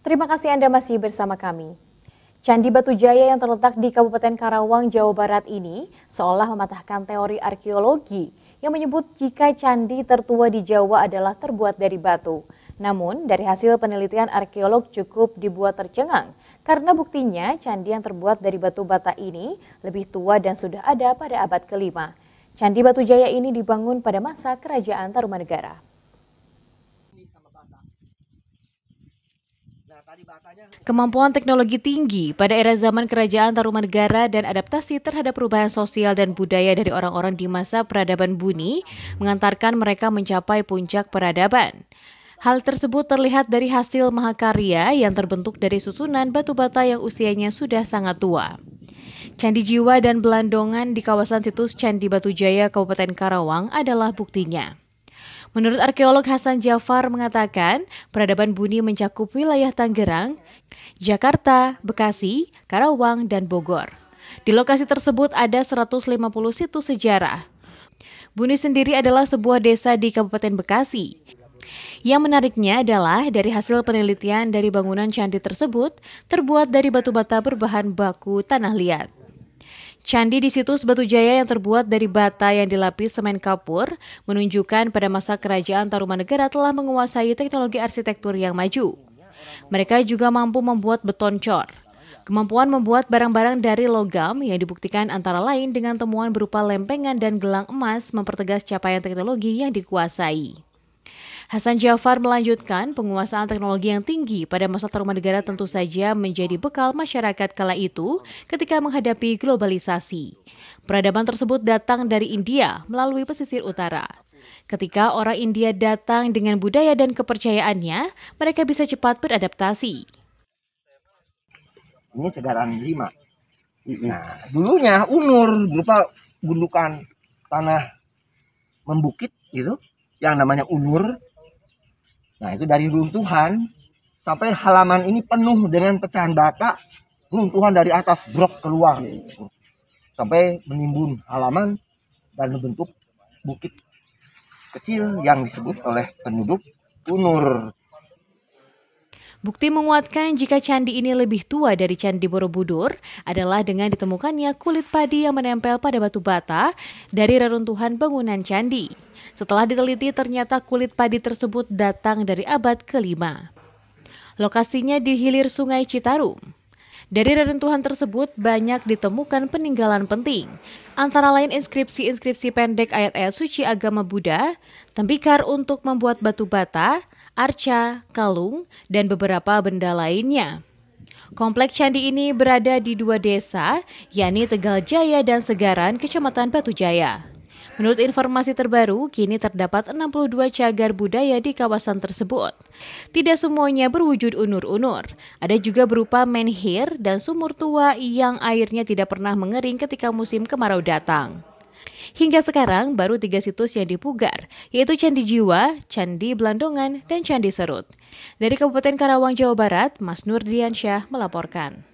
Terima kasih Anda masih bersama kami. Candi Batu Jaya yang terletak di Kabupaten Karawang, Jawa Barat ini seolah mematahkan teori arkeologi yang menyebut jika candi tertua di Jawa adalah terbuat dari batu. Namun, dari hasil penelitian arkeolog cukup dibuat tercengang karena buktinya candi yang terbuat dari batu bata ini lebih tua dan sudah ada pada abad kelima. Candi Batu Jaya ini dibangun pada masa Kerajaan Tarumanegara. Nah, Kemampuan teknologi tinggi pada era zaman kerajaan Tarumanegara dan adaptasi terhadap perubahan sosial dan budaya dari orang-orang di masa peradaban Buni mengantarkan mereka mencapai puncak peradaban. Hal tersebut terlihat dari hasil mahakarya yang terbentuk dari susunan batu bata yang usianya sudah sangat tua. Candi Jiwa dan Belandongan di kawasan situs Candi Batu Jaya, Kabupaten Karawang adalah buktinya. Menurut arkeolog Hasan Jafar mengatakan, peradaban Buni mencakup wilayah Tangerang, Jakarta, Bekasi, Karawang, dan Bogor. Di lokasi tersebut ada 150 situs sejarah. Buni sendiri adalah sebuah desa di Kabupaten Bekasi. Yang menariknya adalah dari hasil penelitian dari bangunan candi tersebut terbuat dari batu bata berbahan baku tanah liat. Candi di situs Batu Jaya yang terbuat dari bata yang dilapis semen kapur menunjukkan pada masa kerajaan Tarumanegara telah menguasai teknologi arsitektur yang maju. Mereka juga mampu membuat beton cor. Kemampuan membuat barang-barang dari logam yang dibuktikan antara lain dengan temuan berupa lempengan dan gelang emas mempertegas capaian teknologi yang dikuasai. Hasan Jafar melanjutkan penguasaan teknologi yang tinggi pada masa terumah negara tentu saja menjadi bekal masyarakat kala itu ketika menghadapi globalisasi. Peradaban tersebut datang dari India melalui pesisir utara. Ketika orang India datang dengan budaya dan kepercayaannya, mereka bisa cepat beradaptasi. Ini sekarang lima. Nah, dulunya unur berupa gundukan tanah membukit gitu, yang namanya unur Nah itu dari runtuhan sampai halaman ini penuh dengan pecahan bata, runtuhan dari atas brok keluar gitu. sampai menimbun halaman dan membentuk bukit kecil yang disebut oleh penduduk Tunur. Bukti menguatkan jika candi ini lebih tua dari Candi Borobudur adalah dengan ditemukannya kulit padi yang menempel pada batu bata dari reruntuhan bangunan candi. Setelah diteliti, ternyata kulit padi tersebut datang dari abad kelima. Lokasinya di hilir sungai Citarum. Dari reruntuhan tersebut banyak ditemukan peninggalan penting, antara lain inskripsi-inskripsi pendek ayat-ayat suci agama Buddha, tembikar untuk membuat batu bata, arca, kalung, dan beberapa benda lainnya. Kompleks candi ini berada di dua desa, yakni Tegal Jaya dan Segaran, Kecamatan Batu Jaya. Menurut informasi terbaru, kini terdapat 62 cagar budaya di kawasan tersebut. Tidak semuanya berwujud unur-unur. Ada juga berupa menhir dan sumur tua yang airnya tidak pernah mengering ketika musim kemarau datang. Hingga sekarang baru tiga situs yang dipugar, yaitu Candi Jiwa, Candi Belandongan, dan Candi Serut. Dari Kabupaten Karawang, Jawa Barat, Mas Nur Diansyah melaporkan.